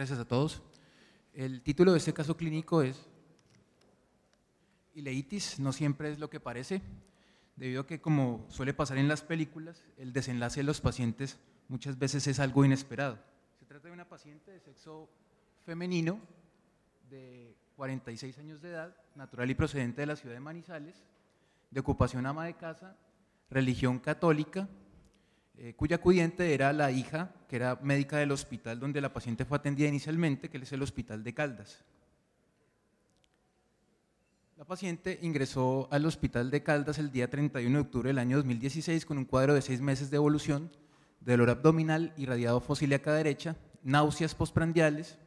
Gracias a todos. El título de este caso clínico es Ileitis no siempre es lo que parece, debido a que como suele pasar en las películas, el desenlace de los pacientes muchas veces es algo inesperado. Se trata de una paciente de sexo femenino de 46 años de edad, natural y procedente de la ciudad de Manizales, de ocupación ama de casa, religión católica, eh, cuya acudiente era la hija, que era médica del hospital donde la paciente fue atendida inicialmente, que es el hospital de Caldas. La paciente ingresó al hospital de Caldas el día 31 de octubre del año 2016 con un cuadro de seis meses de evolución, de dolor abdominal irradiado fosiliaca derecha, náuseas postprandiales,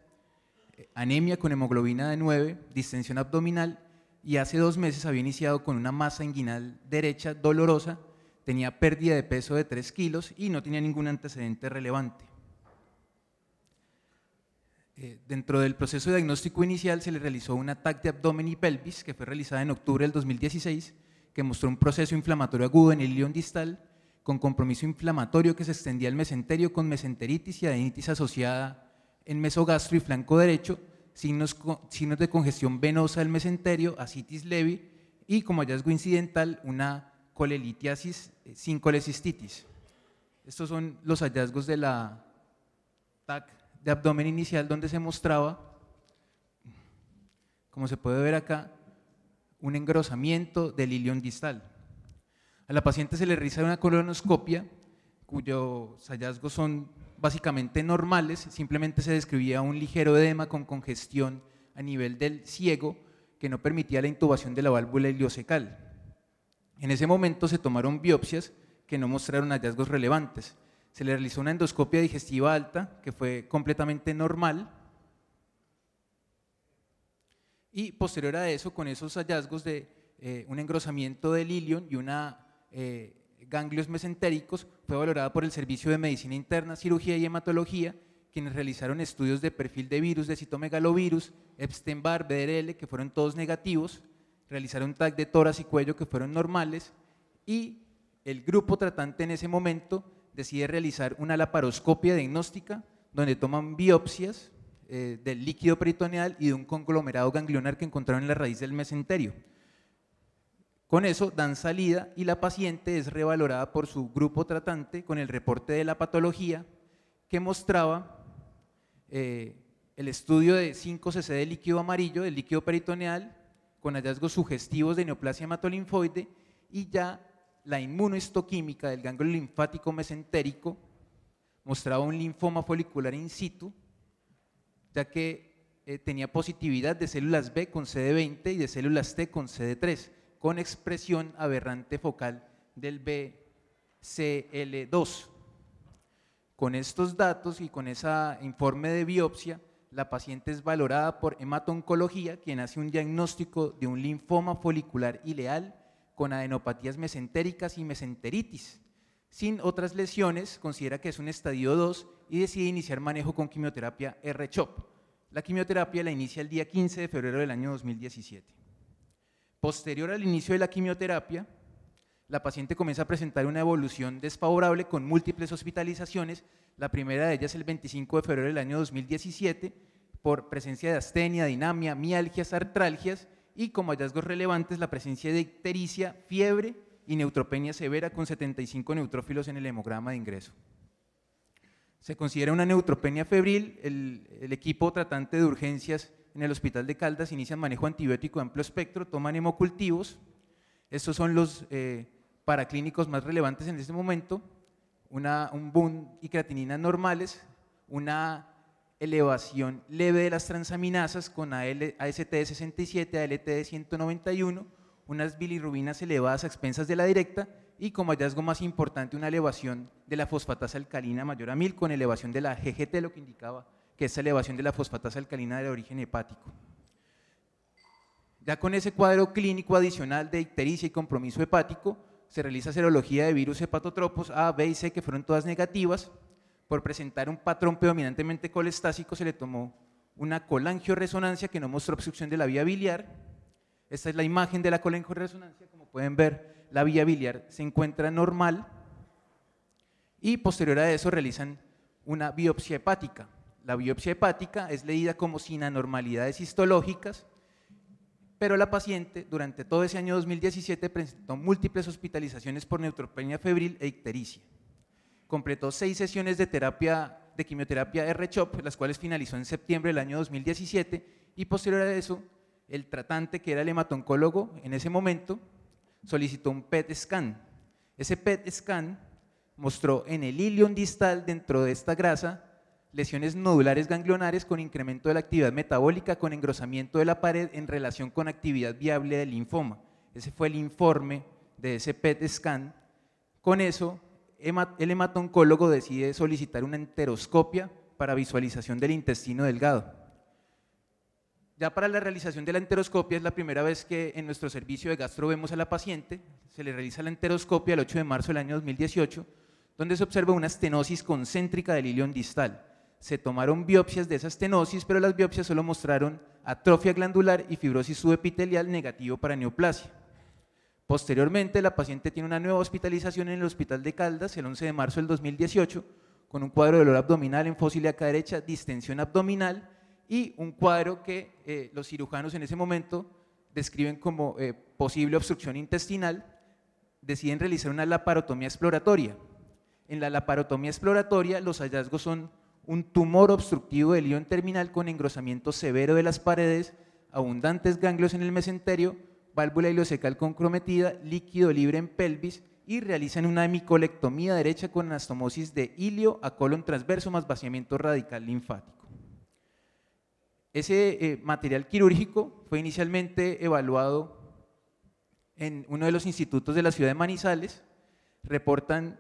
eh, anemia con hemoglobina de 9, distensión abdominal y hace dos meses había iniciado con una masa inguinal derecha dolorosa tenía pérdida de peso de 3 kilos y no tenía ningún antecedente relevante. Eh, dentro del proceso de diagnóstico inicial se le realizó un ataque de abdomen y pelvis que fue realizada en octubre del 2016 que mostró un proceso inflamatorio agudo en el león distal con compromiso inflamatorio que se extendía al mesenterio con mesenteritis y adenitis asociada en mesogastro y flanco derecho, signos, signos de congestión venosa del mesenterio, asitis leve y como hallazgo incidental una colelitiasis eh, sin colecistitis. Estos son los hallazgos de la TAC de abdomen inicial donde se mostraba, como se puede ver acá, un engrosamiento del ilion distal. A la paciente se le realiza una colonoscopia cuyos hallazgos son básicamente normales, simplemente se describía un ligero edema con congestión a nivel del ciego que no permitía la intubación de la válvula iliocecal. En ese momento se tomaron biopsias que no mostraron hallazgos relevantes. Se le realizó una endoscopia digestiva alta, que fue completamente normal. Y posterior a eso, con esos hallazgos de eh, un engrosamiento del ilion y una eh, ganglios mesentéricos, fue valorada por el Servicio de Medicina Interna, Cirugía y Hematología, quienes realizaron estudios de perfil de virus de citomegalovirus, Epstein-Barr, BDRL que fueron todos negativos, realizaron un tag de toras y cuello que fueron normales y el grupo tratante en ese momento decide realizar una laparoscopia diagnóstica donde toman biopsias eh, del líquido peritoneal y de un conglomerado ganglionar que encontraron en la raíz del mesenterio. Con eso dan salida y la paciente es revalorada por su grupo tratante con el reporte de la patología que mostraba eh, el estudio de 5 cc de líquido amarillo, del líquido peritoneal, con hallazgos sugestivos de neoplasia hematolinfoide y ya la inmunohistoquímica del ganglio linfático mesentérico mostraba un linfoma folicular in situ, ya que eh, tenía positividad de células B con CD20 y de células T con CD3, con expresión aberrante focal del BCL2. Con estos datos y con ese informe de biopsia, la paciente es valorada por hematoncología, quien hace un diagnóstico de un linfoma folicular ileal con adenopatías mesentéricas y mesenteritis. Sin otras lesiones, considera que es un estadio 2 y decide iniciar manejo con quimioterapia R-CHOP. La quimioterapia la inicia el día 15 de febrero del año 2017. Posterior al inicio de la quimioterapia, la paciente comienza a presentar una evolución desfavorable con múltiples hospitalizaciones. La primera de ellas el 25 de febrero del año 2017 por presencia de astenia, dinamia, mialgias, artralgias y como hallazgos relevantes la presencia de ictericia, fiebre y neutropenia severa con 75 neutrófilos en el hemograma de ingreso. Se considera una neutropenia febril. El, equipo tratante de urgencias en el Hospital de Caldas inicia manejo antibiótico de amplio espectro, toman hemocultivos, estos son los eh, paraclínicos más relevantes en este momento. Una, un boom y creatinina normales, una elevación leve de las transaminasas con AST67, ALT191, unas bilirrubinas elevadas a expensas de la directa y como hallazgo más importante una elevación de la fosfatasa alcalina mayor a 1000 con elevación de la GGT, lo que indicaba que es elevación de la fosfatasa alcalina de origen hepático. Ya con ese cuadro clínico adicional de ictericia y compromiso hepático, se realiza serología de virus hepatotropos A, B y C, que fueron todas negativas. Por presentar un patrón predominantemente colestásico, se le tomó una colangioresonancia que no mostró obstrucción de la vía biliar. Esta es la imagen de la colangioresonancia. Como pueden ver, la vía biliar se encuentra normal. Y posterior a eso realizan una biopsia hepática. La biopsia hepática es leída como sin anormalidades histológicas pero la paciente durante todo ese año 2017 presentó múltiples hospitalizaciones por neutropenia febril e ictericia. Completó seis sesiones de terapia de quimioterapia R-CHOP, las cuales finalizó en septiembre del año 2017 y posterior a eso, el tratante que era el hematoncólogo en ese momento solicitó un PET scan. Ese PET scan mostró en el ilion distal dentro de esta grasa lesiones nodulares ganglionares con incremento de la actividad metabólica, con engrosamiento de la pared en relación con actividad viable del linfoma. Ese fue el informe de ese PET scan. Con eso, el hematoncólogo decide solicitar una enteroscopia para visualización del intestino delgado. Ya para la realización de la enteroscopia es la primera vez que en nuestro servicio de gastro vemos a la paciente, se le realiza la enteroscopia el 8 de marzo del año 2018, donde se observa una estenosis concéntrica del ilión distal se tomaron biopsias de esa estenosis, pero las biopsias solo mostraron atrofia glandular y fibrosis subepitelial negativo para neoplasia. Posteriormente, la paciente tiene una nueva hospitalización en el Hospital de Caldas el 11 de marzo del 2018 con un cuadro de dolor abdominal en fósil acá derecha, distensión abdominal y un cuadro que eh, los cirujanos en ese momento describen como eh, posible obstrucción intestinal, deciden realizar una laparotomía exploratoria. En la laparotomía exploratoria los hallazgos son un tumor obstructivo del ion terminal con engrosamiento severo de las paredes, abundantes ganglios en el mesenterio, válvula ileocecal comprometida, líquido libre en pelvis y realizan una hemicolectomía derecha con anastomosis de ilio a colon transverso más vaciamiento radical linfático. Ese eh, material quirúrgico fue inicialmente evaluado en uno de los institutos de la ciudad de Manizales. Reportan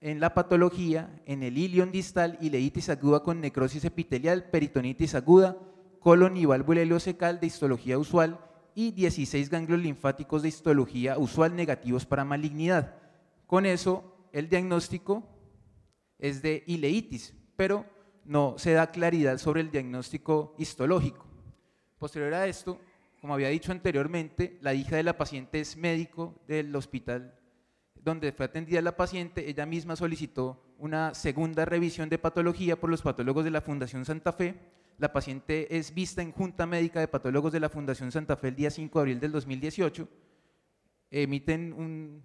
en la patología, en el ilion distal, ileitis aguda con necrosis epitelial, peritonitis aguda, colon y válvula ileocecal de histología usual y 16 ganglios linfáticos de histología usual negativos para malignidad. Con eso, el diagnóstico es de ileitis, pero no se da claridad sobre el diagnóstico histológico. Posterior a esto, como había dicho anteriormente, la hija de la paciente es médico del hospital donde fue atendida la paciente, ella misma solicitó una segunda revisión de patología por los patólogos de la Fundación Santa Fe. La paciente es vista en Junta Médica de Patólogos de la Fundación Santa Fe el día 5 de abril del 2018. Emiten un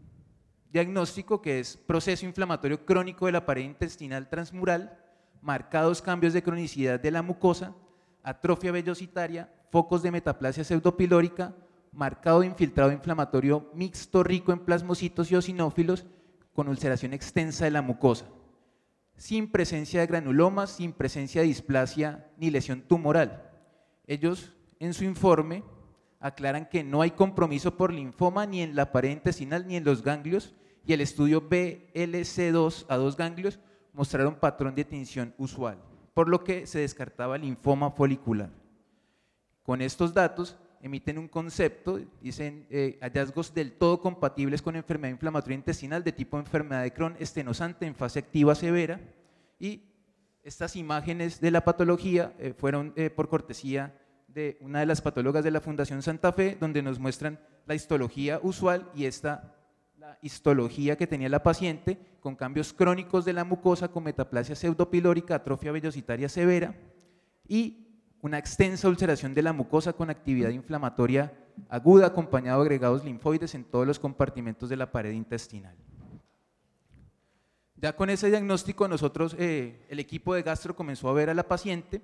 diagnóstico que es proceso inflamatorio crónico de la pared intestinal transmural, marcados cambios de cronicidad de la mucosa, atrofia vellositaria, focos de metaplasia pseudopilórica, marcado infiltrado inflamatorio mixto rico en plasmocitos y osinófilos con ulceración extensa de la mucosa, sin presencia de granulomas, sin presencia de displasia ni lesión tumoral. Ellos en su informe aclaran que no hay compromiso por linfoma ni en la pared intestinal ni en los ganglios y el estudio BLC2 a dos ganglios mostraron patrón de tinción usual, por lo que se descartaba linfoma folicular. Con estos datos emiten un concepto, dicen eh, hallazgos del todo compatibles con enfermedad inflamatoria intestinal de tipo enfermedad de Crohn estenosante en fase activa severa y estas imágenes de la patología eh, fueron eh, por cortesía de una de las patólogas de la Fundación Santa Fe, donde nos muestran la histología usual y esta la histología que tenía la paciente con cambios crónicos de la mucosa con metaplasia pseudopilórica, atrofia vellositaria severa y una extensa ulceración de la mucosa con actividad inflamatoria aguda acompañado de agregados linfoides en todos los compartimentos de la pared intestinal. Ya con ese diagnóstico nosotros, eh, el equipo de gastro comenzó a ver a la paciente,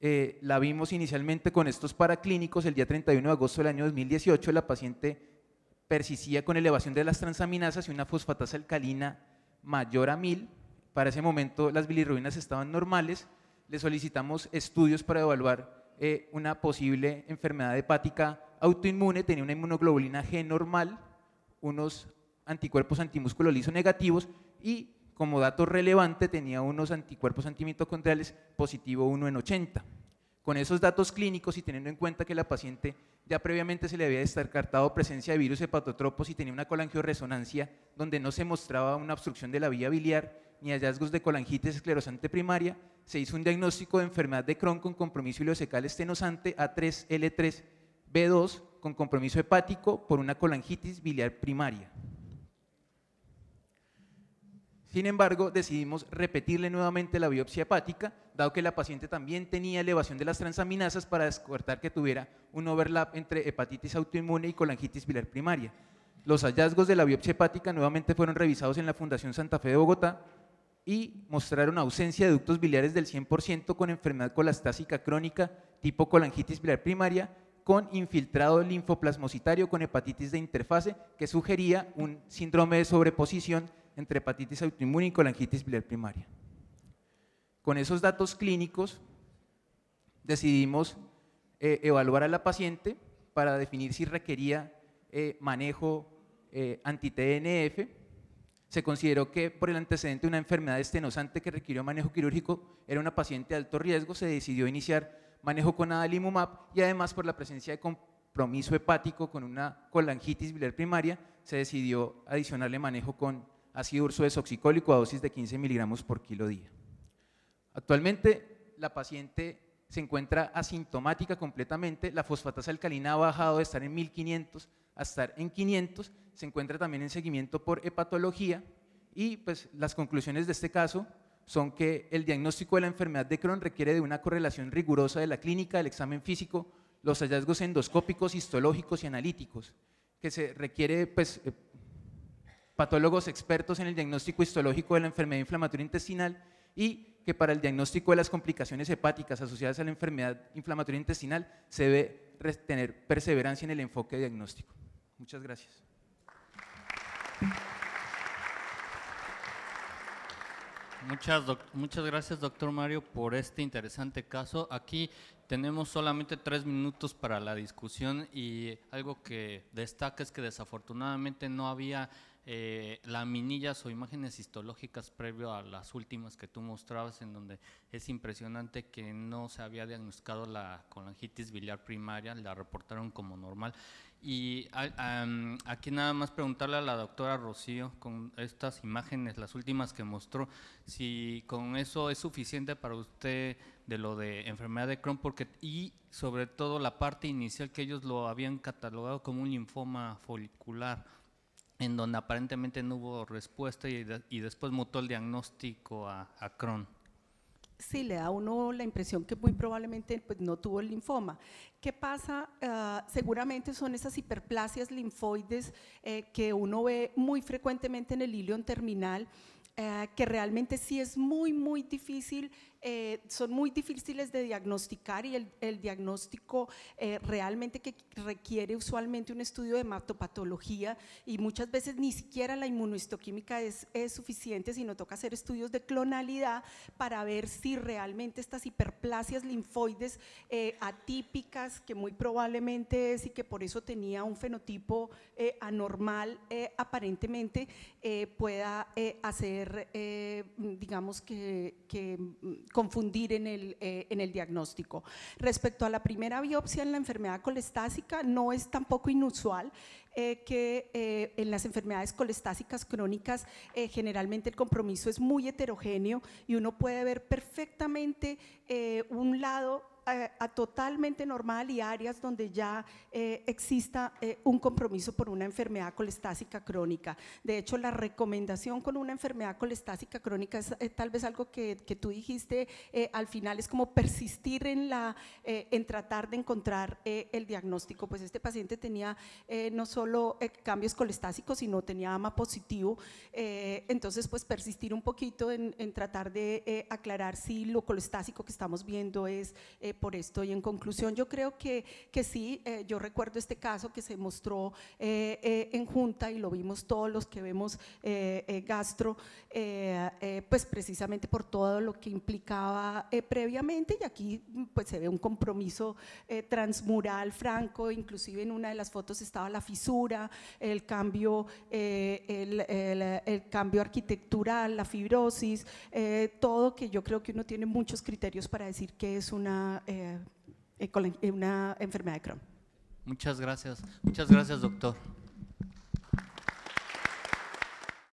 eh, la vimos inicialmente con estos paraclínicos el día 31 de agosto del año 2018, la paciente persistía con elevación de las transaminasas y una fosfatasa alcalina mayor a 1000, para ese momento las bilirrubinas estaban normales, le solicitamos estudios para evaluar eh, una posible enfermedad hepática autoinmune, tenía una inmunoglobulina G normal, unos anticuerpos antimusculo liso negativos y como dato relevante tenía unos anticuerpos antimitocondriales positivo 1 en 80. Con esos datos clínicos y teniendo en cuenta que la paciente ya previamente se le había descartado presencia de virus hepatotropos y tenía una colangioresonancia donde no se mostraba una obstrucción de la vía biliar, ni hallazgos de colangitis esclerosante primaria, se hizo un diagnóstico de enfermedad de Crohn con compromiso ileocecal estenosante A3L3 B2 con compromiso hepático por una colangitis biliar primaria. Sin embargo, decidimos repetirle nuevamente la biopsia hepática, dado que la paciente también tenía elevación de las transaminasas para descartar que tuviera un overlap entre hepatitis autoinmune y colangitis biliar primaria. Los hallazgos de la biopsia hepática nuevamente fueron revisados en la Fundación Santa Fe de Bogotá y mostraron ausencia de ductos biliares del 100% con enfermedad colastásica crónica tipo colangitis biliar primaria con infiltrado linfoplasmocitario con hepatitis de interfase que sugería un síndrome de sobreposición entre hepatitis autoinmune y colangitis biliar primaria. Con esos datos clínicos decidimos eh, evaluar a la paciente para definir si requería eh, manejo eh, anti-TNF se consideró que por el antecedente de una enfermedad estenosante que requirió manejo quirúrgico, era una paciente de alto riesgo, se decidió iniciar manejo con adalimumab y además por la presencia de compromiso hepático con una colangitis biliar primaria, se decidió adicionarle manejo con ácido urso desoxicólico a dosis de 15 miligramos por kilo día. Actualmente la paciente se encuentra asintomática completamente, la fosfatasa alcalina ha bajado de estar en 1500 a estar en 500, se encuentra también en seguimiento por hepatología y pues las conclusiones de este caso son que el diagnóstico de la enfermedad de Crohn requiere de una correlación rigurosa de la clínica, el examen físico, los hallazgos endoscópicos, histológicos y analíticos, que se requiere pues, eh, patólogos expertos en el diagnóstico histológico de la enfermedad inflamatoria intestinal y que para el diagnóstico de las complicaciones hepáticas asociadas a la enfermedad inflamatoria intestinal se debe tener perseverancia en el enfoque diagnóstico. Muchas gracias. Muchas, muchas gracias, doctor Mario, por este interesante caso. Aquí tenemos solamente tres minutos para la discusión y algo que destaca es que desafortunadamente no había eh, laminillas o imágenes histológicas previo a las últimas que tú mostrabas, en donde es impresionante que no se había diagnosticado la colangitis biliar primaria, la reportaron como normal y aquí nada más preguntarle a la doctora Rocío con estas imágenes, las últimas que mostró, si con eso es suficiente para usted de lo de enfermedad de Crohn, porque y sobre todo la parte inicial que ellos lo habían catalogado como un linfoma folicular, en donde aparentemente no hubo respuesta y, después mutó el diagnóstico a, a Crohn sí le da a uno la impresión que muy probablemente pues, no tuvo el linfoma. ¿Qué pasa? Ah, seguramente son esas hiperplasias linfoides eh, que uno ve muy frecuentemente en el ilion terminal, eh, que realmente sí es muy, muy difícil eh, son muy difíciles de diagnosticar y el, diagnóstico eh, realmente que requiere usualmente un estudio de hematopatología y muchas veces ni siquiera la inmunohistoquímica es, suficiente, sino toca hacer estudios de clonalidad para ver si realmente estas hiperplasias linfoides eh, atípicas, que muy probablemente es y que por eso tenía un fenotipo anormal aparentemente, pueda hacer, digamos que confundir eh, en el, diagnóstico. Respecto a la primera biopsia en la enfermedad colestásica, no es tampoco inusual eh, que eh, en las enfermedades colestásicas crónicas generalmente el compromiso es muy heterogéneo y uno puede ver perfectamente un lado a, totalmente normal y áreas donde ya eh, exista eh, un compromiso por una enfermedad colestásica crónica. De hecho, la recomendación con una enfermedad colestásica crónica es eh, tal vez algo que, que tú dijiste al final, es como persistir en, la, en tratar de encontrar el diagnóstico. Pues este paciente tenía no solo cambios colestásicos, sino tenía AMA positivo. entonces, pues persistir un poquito en, en tratar de aclarar si lo colestásico que estamos viendo es por esto. Y en conclusión, yo creo que, que sí, eh, yo recuerdo este caso que se mostró eh, eh, en Junta y lo vimos todos los que vemos gastro, pues precisamente por todo lo que implicaba previamente. Y aquí pues se ve un compromiso transmural franco, inclusive en una de las fotos estaba la fisura, el cambio, el, cambio arquitectural, la fibrosis, todo que yo creo que uno tiene muchos criterios para decir que es una una, eh, eh, eh, una enfermedad de Crohn. Muchas gracias. Muchas gracias, doctor.